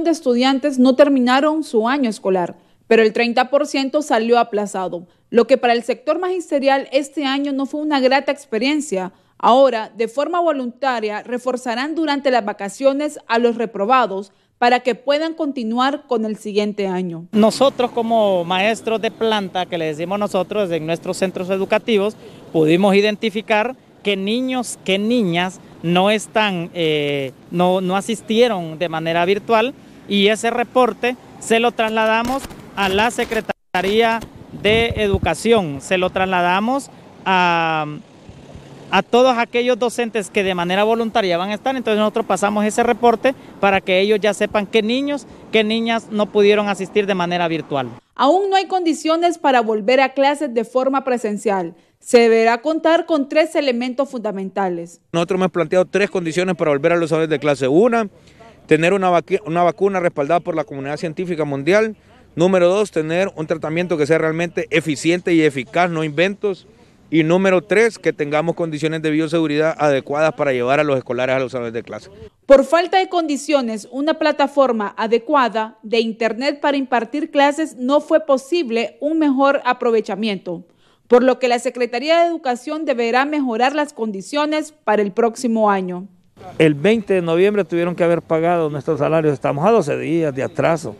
de estudiantes no terminaron su año escolar, pero el 30% salió aplazado, lo que para el sector magisterial este año no fue una grata experiencia. Ahora, de forma voluntaria, reforzarán durante las vacaciones a los reprobados para que puedan continuar con el siguiente año. Nosotros como maestros de planta, que le decimos nosotros en nuestros centros educativos, pudimos identificar que niños, que niñas no están, eh, no asistieron de manera virtual, y ese reporte se lo trasladamos a la Secretaría de Educación, se lo trasladamos a, a todos aquellos docentes que de manera voluntaria van a estar, entonces nosotros pasamos ese reporte para que ellos ya sepan qué niños, qué niñas no pudieron asistir de manera virtual. Aún no hay condiciones para volver a clases de forma presencial. Se deberá contar con tres elementos fundamentales. Nosotros hemos planteado tres condiciones para volver a los salones de clase. Una, tener una, vacuna respaldada por la comunidad científica mundial. Número dos, tener un tratamiento que sea realmente eficiente y eficaz, no inventos. Y número tres, que tengamos condiciones de bioseguridad adecuadas para llevar a los escolares a los salones de clase. Por falta de condiciones, una plataforma adecuada de Internet para impartir clases no fue posible un mejor aprovechamiento, por lo que la Secretaría de Educación deberá mejorar las condiciones para el próximo año. El 20 de noviembre tuvieron que haber pagado nuestros salarios. Estamos a 12 días de atraso.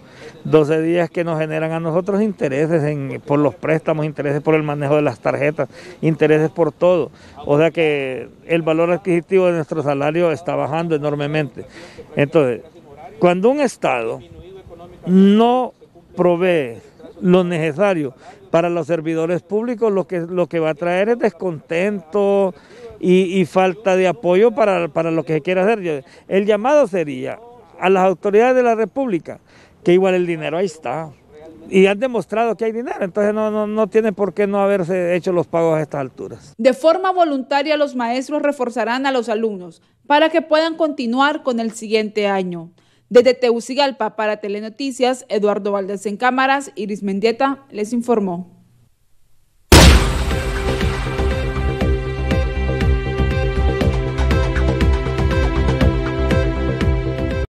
12 días que nos generan a nosotros intereses en, por los préstamos, intereses por el manejo de las tarjetas, intereses por todo. O sea que el valor adquisitivo de nuestro salario está bajando enormemente. Entonces, cuando un Estado no provee lo necesario. Para los servidores públicos lo que, lo que va a traer es descontento y, falta de apoyo para, lo que se quiera hacer. El llamado sería a las autoridades de la República que igual el dinero ahí está. Y han demostrado que hay dinero, entonces no, no tiene por qué no haberse hecho los pagos a estas alturas. De forma voluntaria los maestros reforzarán a los alumnos para que puedan continuar con el siguiente año. Desde Teucigalpa para Telenoticias, Eduardo Valdés en cámaras, Iris Mendieta les informó.